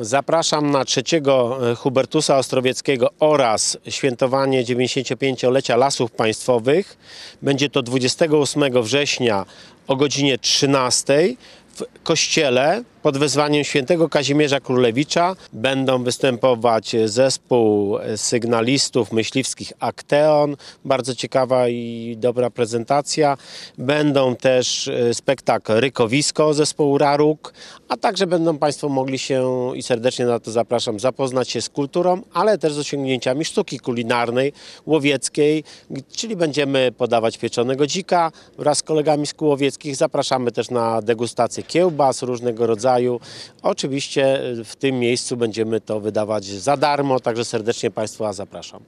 Zapraszam na trzeciego e, Hubertusa Ostrowieckiego oraz świętowanie 95-lecia Lasów Państwowych. Będzie to 28 września o godzinie 13 w kościele pod wezwaniem świętego Kazimierza Królewicza będą występować zespół sygnalistów myśliwskich Akteon. Bardzo ciekawa i dobra prezentacja. Będą też e, spektakl Rykowisko zespołu Raruk, a także będą Państwo mogli się i serdecznie na to zapraszam zapoznać się z kulturą, ale też z osiągnięciami sztuki kulinarnej łowieckiej, czyli będziemy podawać pieczonego dzika wraz z kolegami z kół łowieckich. Zapraszamy też na degustację kiełbas różnego rodzaju. Oczywiście w tym miejscu będziemy to wydawać za darmo, także serdecznie Państwa zapraszam.